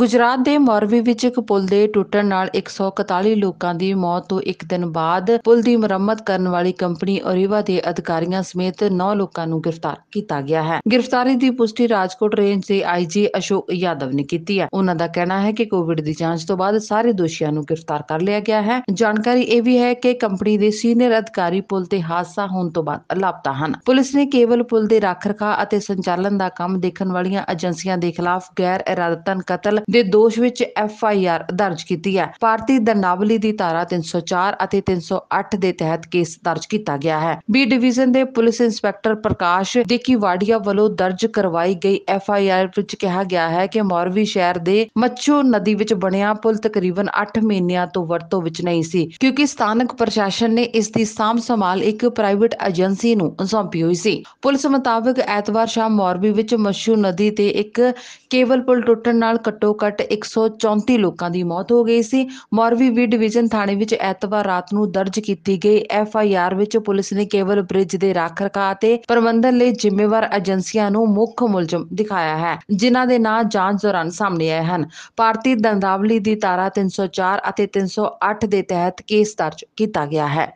ਗੁਜਰਾਤ ਦੇ ਮੋਰਵੀ ਵਿੱਚ ਇੱਕ ਪੁਲ ਦੇ ਟੁੱਟਣ ਨਾਲ 141 ਲੋਕਾਂ ਦੀ ਮੌਤ ਤੋਂ ਇੱਕ ਦਿਨ ਬਾਅਦ ਪੁਲ ਦੀ ਮੁਰੰਮਤ ਕਰਨ ਵਾਲੀ ਕੰਪਨੀ ਔਰੀਵਾ ਦੇ ਅਧਿਕਾਰੀਆਂ ਸਮੇਤ 9 ਲੋਕਾਂ ਨੂੰ ਗ੍ਰਿਫਤਾਰ ਕੀਤਾ ਗਿਆ ਹੈ ਗ੍ਰਿਫਤਾਰੀ ਦੀ ਪੁਸ਼ਟੀ ਰਾਜਕੋਟ ਰੇਂਜ ਦੇ ਆਈਜੀ ਅਸ਼ੋਕ ਯਾਦਵ ਨੇ ਕੀਤੀ ਹੈ ਉਹਨਾਂ ਦਾ ਕਹਿਣਾ ਹੈ ਕਿ ਕੋਵਿਡ ਦੀ ਜਾਂਚ ਤੋਂ ਬਾਅਦ ਸਾਰੇ ਦੋਸ਼ੀਆਂ ਨੂੰ ਗ੍ਰਿਫਤਾਰ ਕਰ ਲਿਆ ਗਿਆ ਹੈ ਜਾਣਕਾਰੀ ਇਹ ਵੀ ਹੈ ਕਿ ਕੰਪਨੀ ਦੇ ਸੀਨੀਅਰ ਅਧਿਕਾਰੀ ਪੁਲ ਤੇ ਹਾਦਸਾ ਹੋਣ ਤੋਂ ਬਾਅਦ ਲਾਪਤਾ ਹਨ ਪੁਲਿਸ ਨੇ ਕੇਵਲ ਪੁਲ ਦੇ ਰੱਖ-ਰਖਾ ਅਤੇ ਸੰਚਾਲਨ ਦਾ ਕੰਮ ਦੇਖਣ ਵਾਲੀਆਂ ਏਜੰਸੀਆਂ ਦੇ ਖਿਲਾਫ ਗੈਰ ਇਰਾਦਤਨ ਕਤਲ ਦੇ ਦੋਸ਼ ਵਿੱਚ ਐਫ ਆਈ ਆਰ ਦਰਜ ਕੀਤੀ ਹੈ ਭਾਰਤੀ ਦੰਡਾਵਲੀ ਦੀ ਧਾਰਾ 304 ਅਤੇ 308 ਦੇ ਤਹਿਤ ਕੇਸ ਦਰਜ ਕੀਤਾ ਗਿਆ ਹੈ ਬੀ ਡਿਵੀਜ਼ਨ ਦੇ ਪੁਲਿਸ ਇੰਸਪੈਕਟਰ ਪ੍ਰਕਾਸ਼ ਵਾੜੀਆ ਵੱਲੋਂ ਦਰਜ ਕਰਵਾਈ ਗਈ ਐਫ ਆਈ ਆਰ ਵਿੱਚ ਕਿਹਾ ਗਿਆ ਹੈ ਕਿ ਮੌਰਵੀ ਸ਼ਹਿਰ ਦੇ ਮੱਛੂ ਨਦੀ ਵਿੱਚ ਬਣਿਆ ਪੁਲ ਤਕਰੀਬਨ 8 ਮਹੀਨਿਆਂ ਤੋਂ ਵਰਤੋਂ ਵਿੱਚ ਨਹੀਂ ਸੀ ਕਿਉਂਕਿ ਸਥਾਨਕ ਪ੍ਰਸ਼ਾਸਨ ਨੇ ਇਸ ਦੀ ਸਾਂਭ ਸੰਭਾਲ ਇੱਕ ਪ੍ਰਾਈਵੇਟ ਏਜੰਸੀ ਨੂੰ ਸੌਂਪੀ ਹੋਈ ਸੀ ਪੁਲਿਸ ਮੁਤਾਬਕ ਐਤਵਾਰ ਸ਼ਾਮ ਮੌਰਵੀ ਵਿੱਚ ਮੱਛੂ ਨਦੀ ਤੇ ਇੱਕ ਕੇਵਲ ਪੁਲ ਟੁੱਟਣ ਨਾਲ ਘੱਟੋ ਘੱਟੋ ਘੱਟ 134 ਲੋਕਾਂ ਦੀ ਮੌਤ ਹੋ ਗਈ ਸੀ ਮੌਰਵੀ ਵੀ ਡਿਵੀਜ਼ਨ ਥਾਣੇ ਵਿੱਚ ਐਤਵਾਰ ਰਾਤ ਨੂੰ ਦਰਜ ਕੀਤੀ ਗਈ ਐਫ ਆਈ ਆਰ ਵਿੱਚ ਪੁਲਿਸ ਨੇ ਕੇਵਲ ਬ੍ਰਿਜ ਦੇ ਰੱਖ ਰਖਾਅ ਤੇ ਪ੍ਰਬੰਧਨ ਲਈ ਜ਼ਿੰਮੇਵਾਰ ਏਜੰਸੀਆਂ ਨੂੰ ਮੁੱਖ ਮੁਲਜ਼ਮ ਦਿਖਾਇਆ ਹੈ ਜਿਨ੍ਹਾਂ ਦੇ ਨਾਂ ਜਾਂਚ ਦੌਰਾਨ ਸਾਹਮਣੇ ਆਏ ਹਨ ਭਾਰਤੀ ਦੰਦਾਵਲੀ ਦੀ ਧਾਰਾ 304 ਅਤੇ 308 ਦੇ ਤਹਿਤ ਕੇਸ ਦਰਜ ਕੀਤਾ ਗਿਆ ਹੈ